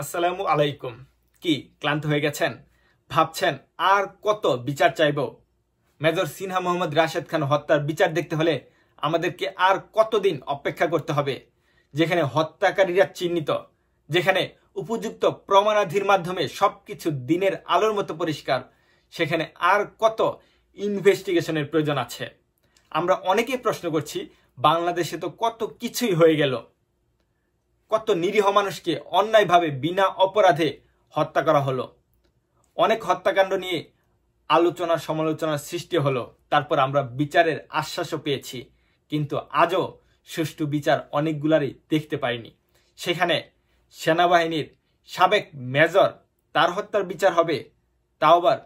আসসালামু আলাইকুম কি ক্লান্ত হয়ে গেছেন ভাবছেন আর কত বিচার চাইব মেজর সিনহা মোহাম্মদ রাশেদ খান হত্যার বিচার দেখতে হলে আমাদেরকে আর কতদিন অপেক্ষা করতে হবে যেখানে হত্যাকারীরা চিহ্নিত যেখানে উপযুক্ত প্রমাণাধির মাধ্যমে সব কিছু দিনের আলোর মতো পরিষ্কার সেখানে আর কত ইনভেস্টিগেশনের প্রয়োজন আছে আমরা অনেকেই প্রশ্ন করছি বাংলাদেশে তো কত কিছুই হয়ে গেল কত নিরীহ মানুষকে অন্যায়ভাবে বিনা অপরাধে হত্যা করা হলো অনেক হত্যাকাণ্ড নিয়ে আলোচনা সমালোচনার সৃষ্টি হলো তারপর আমরা বিচারের আশ্বাসও পেয়েছি কিন্তু আজও সুষ্ঠু বিচার অনেকগুলারই দেখতে পাইনি সেখানে সেনাবাহিনীর সাবেক মেজর তার হত্যার বিচার হবে তাও আবার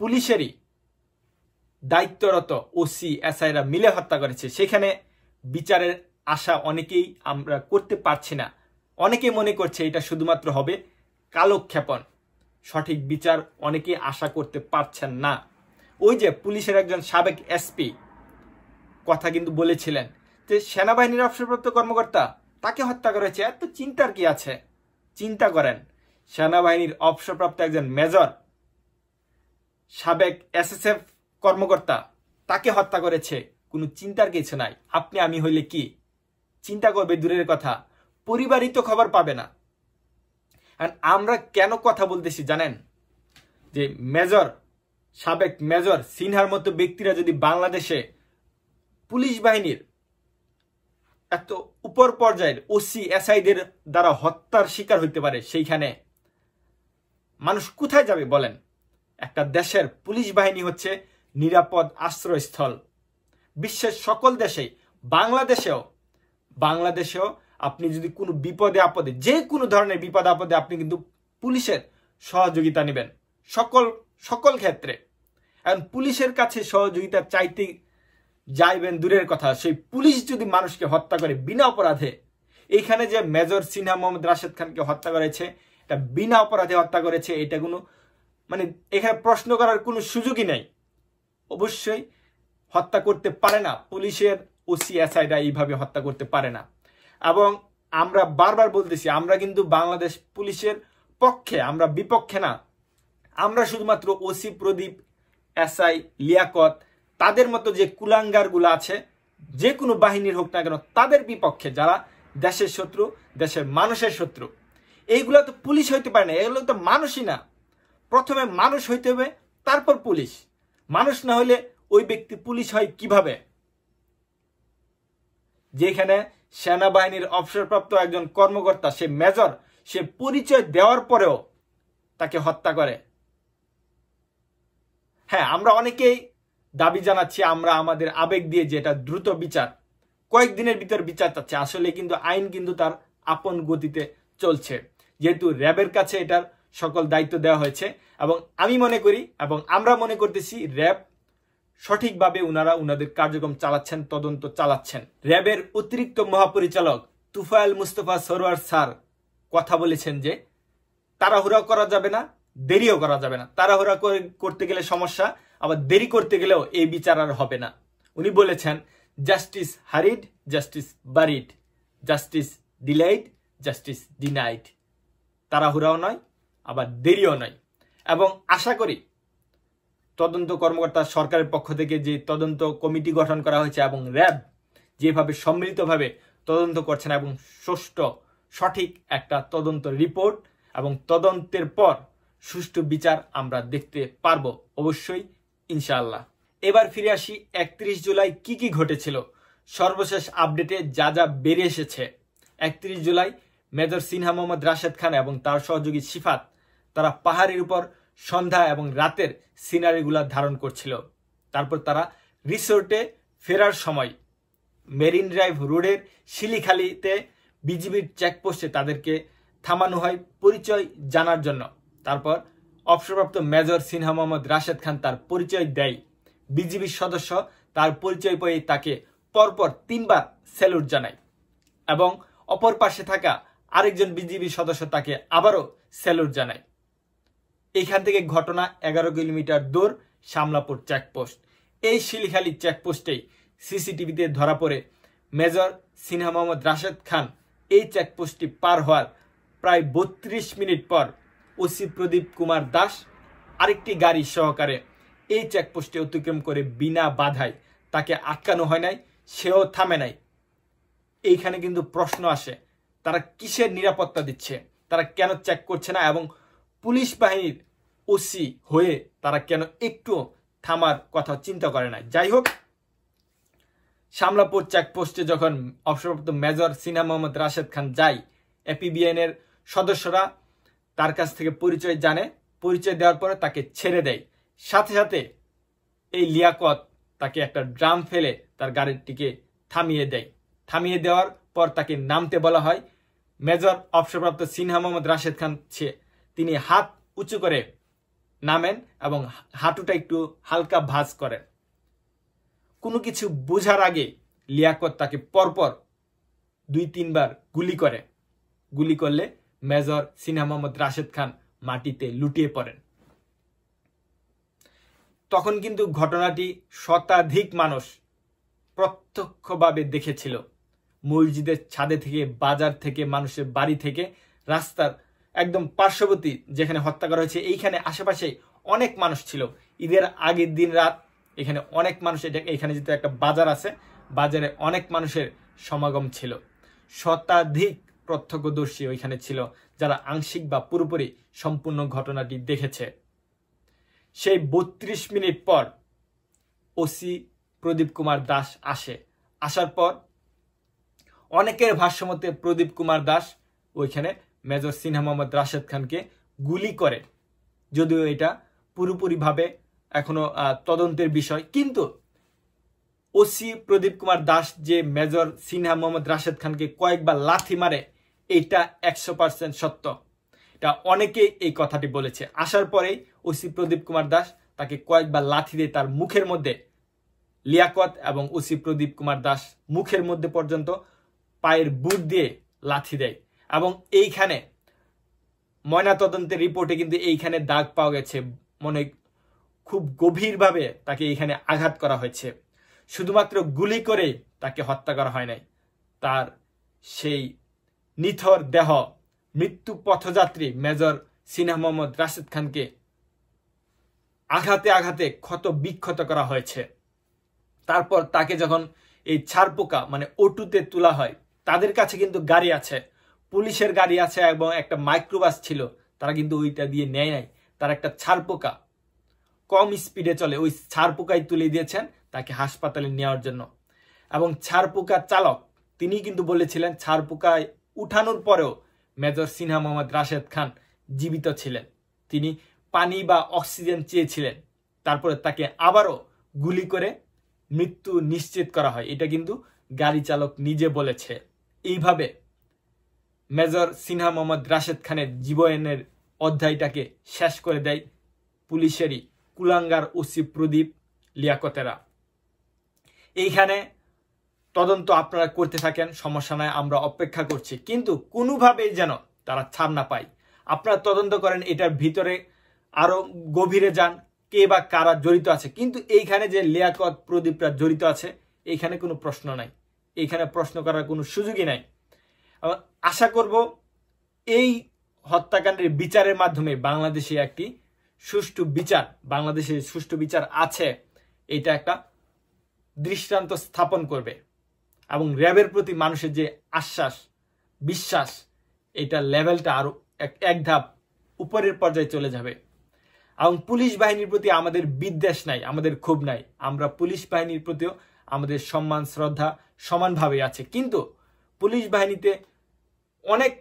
পুলিশেরই দায়িত্বরত ওসি এসআইরা মিলে হত্যা করেছে সেখানে বিচারের আশা অনেকেই আমরা করতে পারছি না অনেকে মনে করছে এটা শুধুমাত্র হবে কালক্ষেপণ সঠিক বিচার অনেকে আশা করতে পারছেন না ওই যে পুলিশের একজন সাবেক এসপি কথা কিন্তু বলেছিলেন যে সেনাবাহিনীর অবসরপ্রাপ্ত কর্মকর্তা তাকে হত্যা করেছে এত চিন্তার কি আছে চিন্তা করেন সেনাবাহিনীর অবসরপ্রাপ্ত একজন মেজর সাবেক এসএসএফ কর্মকর্তা তাকে হত্যা করেছে কোনো চিন্তার কিছু নাই আপনি আমি হইলে কি চিন্তা করবে দূরের কথা পরিবারিত খবর পাবে না আমরা কেন কথা বলতেছি জানেন যে মেজর সাবেক মেজর সিনহার মতো ব্যক্তিরা যদি বাংলাদেশে পুলিশ বাহিনীর এত উপর পর্যায়ের ওসি এসআইদের দ্বারা হত্যার শিকার হইতে পারে সেইখানে মানুষ কোথায় যাবে বলেন একটা দেশের পুলিশ বাহিনী হচ্ছে নিরাপদ আশ্রয়স্থল বিশ্বের সকল দেশেই বাংলাদেশেও বাংলাদেশেও আপনি যদি কোনো বিপদে আপদে যে কোনো ধরনের বিপদ আপদে আপনি কিন্তু পুলিশের সহযোগিতা নেবেন সকল সকল ক্ষেত্রে এখন পুলিশের কাছে সহযোগিতা চাইতে যাইবেন দূরের কথা সেই পুলিশ যদি মানুষকে হত্যা করে বিনা অপরাধে এইখানে যে মেজর সিনহা মোহাম্মদ রাশেদ খানকে হত্যা করেছে এটা বিনা অপরাধে হত্যা করেছে এটা কোনো মানে এখানে প্রশ্ন করার কোনো সুযোগই নেই অবশ্যই হত্যা করতে পারে না পুলিশের ওসি এসআইরা এইভাবে হত্যা করতে পারে না এবং আমরা বারবার বলতেছি আমরা কিন্তু বাংলাদেশ পুলিশের পক্ষে আমরা বিপক্ষে না আমরা শুধুমাত্র ওসি প্রদীপ এসআই লিয়াকত তাদের মতো যে কুলাঙ্গারগুলো আছে যে কোনো বাহিনীর হোক না কেন তাদের বিপক্ষে যারা দেশের শত্রু দেশের মানুষের শত্রু এইগুলো তো পুলিশ হইতে পারে না এগুলো তো মানুষই না প্রথমে মানুষ হইতে হবে তারপর পুলিশ মানুষ না হলে ওই ব্যক্তি পুলিশ হয় কিভাবে যেখানে সেনাবাহিনীর অবসরপ্রাপ্ত একজন কর্মকর্তা সে মেজর সে পরিচয় দেওয়ার পরেও তাকে হত্যা করে হ্যাঁ আমরা অনেকেই দাবি জানাচ্ছি আমরা আমাদের আবেগ দিয়ে যে এটা দ্রুত বিচার কয়েকদিনের ভিতর বিচার চাচ্ছে আসলে কিন্তু আইন কিন্তু তার আপন গতিতে চলছে যেহেতু র্যাবের কাছে এটার সকল দায়িত্ব দেওয়া হয়েছে এবং আমি মনে করি এবং আমরা মনে করতেছি র্যাব সঠিকভাবে ওনারা ওনাদের কার্যক্রম চালাচ্ছেন তদন্ত চালাচ্ছেন র্যাবের অতিরিক্ত মহাপরিচালক তুফায়ল মুস্তফা সরোয়ার স্যার কথা বলেছেন যে তাড়াহুড়াও করা যাবে না দেরিও করা যাবে না তাড়াহুড়া করতে গেলে সমস্যা আবার দেরি করতে গেলেও এই বিচার আর হবে না উনি বলেছেন justice hurried justice buried justice delayed justice denied তাড়াহুড়াও নয় আবার দেরিও নয় এবং আশা করি তদন্ত কর্মকর্তা সরকারের পক্ষ থেকে যে তদন্ত কমিটি গঠন করা হয়েছে এবং র্যাব যেভাবে সম্মিলিতভাবে তদন্ত করছেন এবং ষষ্ঠ সঠিক একটা তদন্ত রিপোর্ট এবং তদন্তের পর সুষ্ঠু বিচার আমরা দেখতে পারবো অবশ্যই ইনশাআল্লাহ এবার ফিরে আসি একত্রিশ জুলাই কি কি ঘটেছিল সর্বশেষ আপডেটে যা যা বেড়ে এসেছে একত্রিশ জুলাই মেজর সিনহা মোহাম্মদ রাশেদ খান এবং তার সহযোগী সিফাত তারা পাহাড়ের উপর সন্ধ্যা এবং রাতের সিনারিগুলো ধারণ করছিল তারপর তারা রিসোর্টে ফেরার সময় মেরিন ড্রাইভ রোডের শিলিখালিতে বিজিবির চেকপোস্টে তাদেরকে থামানো হয় পরিচয় জানার জন্য তারপর অবসরপ্রাপ্ত মেজর সিনহা মোহাম্মদ রাশেদ খান তার পরিচয় দেয় বিজিবির সদস্য তার পরিচয় পেয়ে তাকে পরপর তিনবার স্যালুট জানায় এবং অপর পাশে থাকা আরেকজন বিজিবি সদস্য তাকে আবারও স্যালুট জানায় এখান থেকে ঘটনা এগারো কিলোমিটার দূর শামলাপুর চেকপোস্ট এই শিলখালি চেকপোস্টেই সিসিটিভিতে ধরা পড়ে মেজর সিনহা মোহাম্মদ রাশেদ খান এই চেকপোস্টটি পার হওয়ার প্রায় বত্রিশ মিনিট পর ওসি প্রদীপ কুমার দাস আরেকটি গাড়ি সহকারে এই চেকপোস্টে অতিক্রম করে বিনা বাধায় তাকে আটকানো হয় নাই সেও থামে নাই এইখানে কিন্তু প্রশ্ন আসে তারা কিসের নিরাপত্তা দিচ্ছে তারা কেন চেক করছে না এবং পুলিশ বাহিনীর ওসি হয়ে তারা কেন একটু থামার কথা চিন্তা করে না যাই হোক শামলাপুর চেকপোস্টে যখন অবসরপ্রাপ্ত মেজর সিনা মোহাম্মদ রাশেদ খান যায় এপিবিএনের সদস্যরা তার কাছ থেকে পরিচয় জানে পরিচয় দেওয়ার পরে তাকে ছেড়ে দেয় সাথে সাথে এই লিয়াকত তাকে একটা ড্রাম ফেলে তার গাড়িটিকে থামিয়ে দেয় থামিয়ে দেওয়ার পর তাকে নামতে বলা হয় মেজর অবসরপ্রাপ্ত সিনহা মোহাম্মদ রাশেদ খান তিনি হাত উঁচু করে নামেন এবং হাঁটুটা একটু হালকা ভাঁজ করেন কোনো কিছু বোঝার আগে লিয়াকত তাকে পরপর দুই তিনবার গুলি করে গুলি করলে মেজর সিনহা মোহাম্মদ রাশেদ খান মাটিতে লুটিয়ে পড়েন তখন কিন্তু ঘটনাটি শতাধিক মানুষ প্রত্যক্ষভাবে দেখেছিল মসজিদের ছাদে থেকে বাজার থেকে মানুষের বাড়ি থেকে রাস্তার একদম পার্শ্ববর্তী যেখানে হত্যা করা হয়েছে এইখানে আশেপাশে অনেক মানুষ ছিল ঈদের আগের দিন রাত এখানে অনেক মানুষ এটা এখানে যেহেতু একটা বাজার আছে বাজারে অনেক মানুষের সমাগম ছিল শতাধিক প্রত্যক্ষদর্শী ওইখানে ছিল যারা আংশিক বা পুরোপুরি সম্পূর্ণ ঘটনাটি দেখেছে সেই বত্রিশ মিনিট পর ওসি প্রদীপ কুমার দাস আসে আসার পর অনেকের ভাষ্যমতে প্রদীপ কুমার দাস ওইখানে মেজর সিনহা মোহাম্মদ রাশেদ খানকে গুলি করে যদিও এটা পুরোপুরিভাবে এখনো তদন্তের বিষয় কিন্তু ওসি প্রদীপ কুমার দাস যে মেজর সিনহা মোহাম্মদ রাশেদ খানকে কয়েকবার লাথি মারে এটা একশো পার্সেন্ট সত্য এটা অনেকেই এই কথাটি বলেছে আসার পরেই ওসি প্রদীপ কুমার দাস তাকে কয়েকবার লাথি দিয়ে তার মুখের মধ্যে লিয়াকত এবং ওসি প্রদীপ কুমার দাস মুখের মধ্যে পর্যন্ত পায়ের বুট দিয়ে লাথি দেয় এবং এইখানে ময়নাতদন্তের রিপোর্টে কিন্তু এইখানে দাগ পাওয়া গেছে মনে খুব গভীরভাবে তাকে এইখানে আঘাত করা হয়েছে শুধুমাত্র গুলি করে তাকে হত্যা করা হয় নাই তার সেই নিথর দেহ মৃত্যু পথযাত্রী মেজর সিনহা মোহাম্মদ রাশেদ খানকে আঘাতে আঘাতে ক্ষত বিক্ষত করা হয়েছে তারপর তাকে যখন এই ছাড়পোকা মানে ওটুতে তোলা হয় তাদের কাছে কিন্তু গাড়ি আছে পুলিশের গাড়ি আছে এবং একটা মাইক্রোবাস ছিল তারা কিন্তু ওইটা দিয়ে নেয় নাই তার একটা ছাড়পোকা কম স্পিডে চলে ওই ছাড়পোকাই তুলে দিয়েছেন তাকে হাসপাতালে নেওয়ার জন্য এবং ছাড়পোকা চালক তিনি কিন্তু বলেছিলেন ছাড়পোকায় উঠানোর পরেও মেজর সিনহা মোহাম্মদ রাশেদ খান জীবিত ছিলেন তিনি পানি বা অক্সিজেন চেয়েছিলেন তারপরে তাকে আবারও গুলি করে মৃত্যু নিশ্চিত করা হয় এটা কিন্তু গাড়ি চালক নিজে বলেছে এইভাবে মেজর সিনহা মোহাম্মদ রাশেদ খানের জীবনের অধ্যায়টাকে শেষ করে দেয় পুলিশেরই কুলাঙ্গার ওসি প্রদীপ লিয়াকতেরা এইখানে তদন্ত আপনারা করতে থাকেন সমস্যা নয় আমরা অপেক্ষা করছি কিন্তু কোনোভাবেই যেন তারা ছাড় না পায় আপনারা তদন্ত করেন এটার ভিতরে আরও গভীরে যান কে বা কারা জড়িত আছে কিন্তু এইখানে যে লিয়াকত প্রদীপরা জড়িত আছে এইখানে কোনো প্রশ্ন নাই এইখানে প্রশ্ন করার কোনো সুযোগই নাই আশা করব এই হত্যাকাণ্ডের বিচারের মাধ্যমে বাংলাদেশে একটি সুষ্ঠু বিচার বাংলাদেশে সুষ্ঠু বিচার আছে এটা একটা দৃষ্টান্ত স্থাপন করবে এবং র্যাবের প্রতি মানুষের যে আশ্বাস বিশ্বাস এটা লেভেলটা আরও এক ধাপ উপরের পর্যায়ে চলে যাবে এবং পুলিশ বাহিনীর প্রতি আমাদের বিদ্বেষ নাই আমাদের ক্ষোভ নাই আমরা পুলিশ বাহিনীর প্রতিও আমাদের সম্মান শ্রদ্ধা সমানভাবে আছে কিন্তু পুলিশ বাহিনীতে অনেক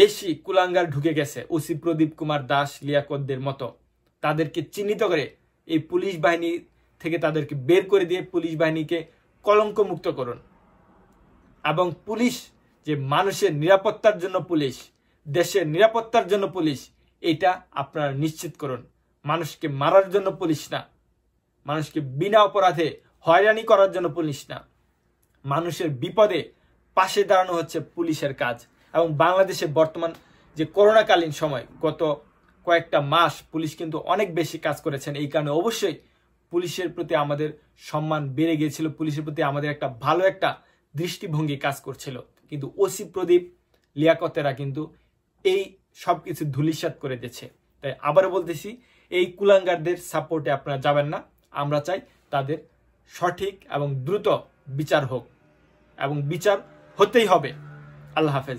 বেশি কুলাঙ্গার ঢুকে গেছে ওসি প্রদীপ কুমার দাস লিয়াকতদের মতো তাদেরকে চিহ্নিত করে এই পুলিশ বাহিনী থেকে তাদেরকে বের করে দিয়ে পুলিশ বাহিনীকে কলঙ্কমুক্ত করুন এবং পুলিশ যে মানুষের নিরাপত্তার জন্য পুলিশ দেশের নিরাপত্তার জন্য পুলিশ এটা আপনারা নিশ্চিত করুন মানুষকে মারার জন্য পুলিশ না মানুষকে বিনা অপরাধে হয়রানি করার জন্য পুলিশ না মানুষের বিপদে পাশে দাঁড়ানো হচ্ছে পুলিশের কাজ এবং বাংলাদেশে বর্তমান যে করোনাকালীন সময় গত কয়েকটা মাস পুলিশ কিন্তু অনেক বেশি কাজ করেছেন এই কারণে অবশ্যই পুলিশের প্রতি আমাদের সম্মান বেড়ে গিয়েছিল পুলিশের প্রতি আমাদের একটা ভালো একটা দৃষ্টিভঙ্গি কাজ করছিল কিন্তু ওসি প্রদীপ লিয়াকতেরা কিন্তু এই সব কিছু ধুলিসাত করে দিয়েছে তাই আবার বলতেছি এই কুলাঙ্গারদের সাপোর্টে আপনারা যাবেন না আমরা চাই তাদের সঠিক এবং দ্রুত বিচার হোক এবং বিচার হতেই হবে আল্লাহ হাফেজ